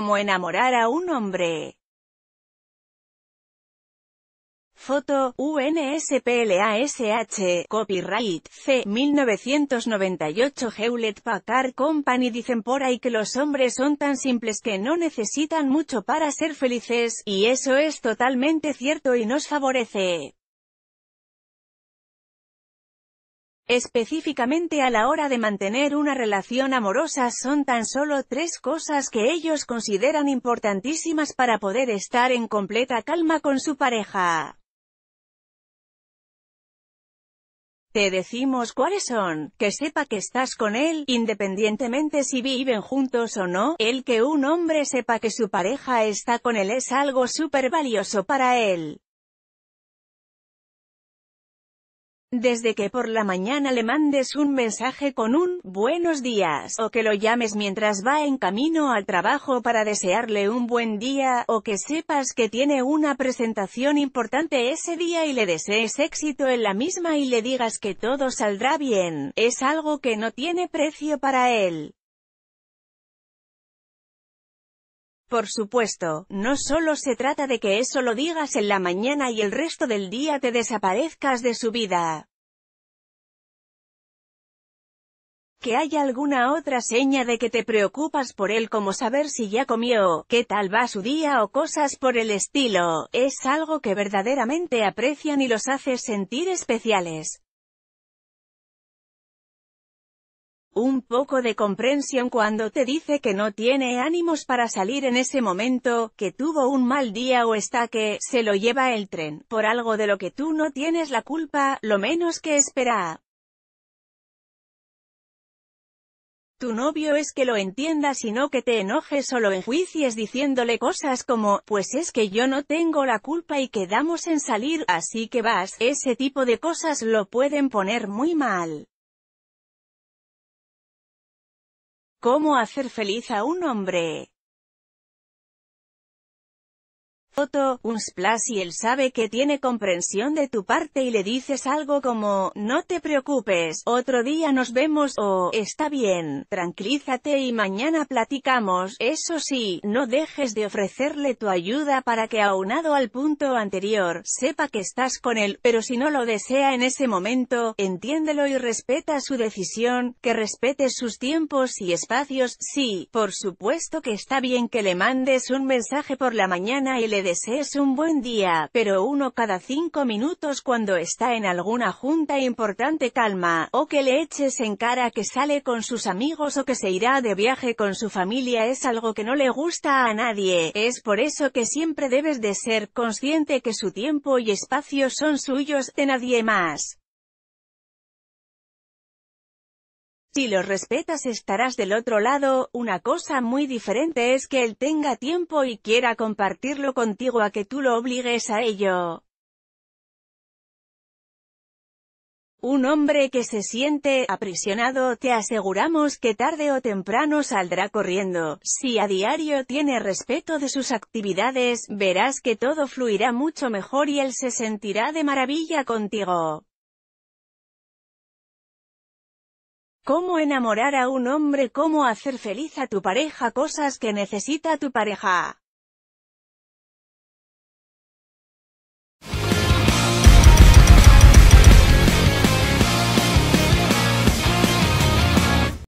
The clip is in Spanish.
Cómo enamorar a un hombre. Foto, UNSPLASH, Copyright, C. 1998 Hewlett Packard Company Dicen por ahí que los hombres son tan simples que no necesitan mucho para ser felices, y eso es totalmente cierto y nos favorece. Específicamente a la hora de mantener una relación amorosa son tan solo tres cosas que ellos consideran importantísimas para poder estar en completa calma con su pareja. Te decimos cuáles son, que sepa que estás con él, independientemente si viven juntos o no, el que un hombre sepa que su pareja está con él es algo súper valioso para él. Desde que por la mañana le mandes un mensaje con un «buenos días», o que lo llames mientras va en camino al trabajo para desearle un buen día, o que sepas que tiene una presentación importante ese día y le desees éxito en la misma y le digas que todo saldrá bien, es algo que no tiene precio para él. Por supuesto, no solo se trata de que eso lo digas en la mañana y el resto del día te desaparezcas de su vida. que haya alguna otra seña de que te preocupas por él como saber si ya comió, qué tal va su día o cosas por el estilo, es algo que verdaderamente aprecian y los hace sentir especiales. Un poco de comprensión cuando te dice que no tiene ánimos para salir en ese momento, que tuvo un mal día o está que, se lo lleva el tren, por algo de lo que tú no tienes la culpa, lo menos que espera. Tu novio es que lo entiendas sino no que te enojes o lo enjuicies diciéndole cosas como, pues es que yo no tengo la culpa y quedamos en salir, así que vas, ese tipo de cosas lo pueden poner muy mal. ¿Cómo hacer feliz a un hombre? foto, un splash y él sabe que tiene comprensión de tu parte y le dices algo como, no te preocupes, otro día nos vemos, o, está bien, tranquilízate y mañana platicamos, eso sí, no dejes de ofrecerle tu ayuda para que aunado al punto anterior, sepa que estás con él, pero si no lo desea en ese momento, entiéndelo y respeta su decisión, que respete sus tiempos y espacios, sí, por supuesto que está bien que le mandes un mensaje por la mañana y le desees un buen día, pero uno cada cinco minutos cuando está en alguna junta importante calma, o que le eches en cara que sale con sus amigos o que se irá de viaje con su familia es algo que no le gusta a nadie, es por eso que siempre debes de ser consciente que su tiempo y espacio son suyos, de nadie más. Si lo respetas estarás del otro lado, una cosa muy diferente es que él tenga tiempo y quiera compartirlo contigo a que tú lo obligues a ello. Un hombre que se siente aprisionado, te aseguramos que tarde o temprano saldrá corriendo. Si a diario tiene respeto de sus actividades, verás que todo fluirá mucho mejor y él se sentirá de maravilla contigo. Cómo enamorar a un hombre, cómo hacer feliz a tu pareja, cosas que necesita tu pareja.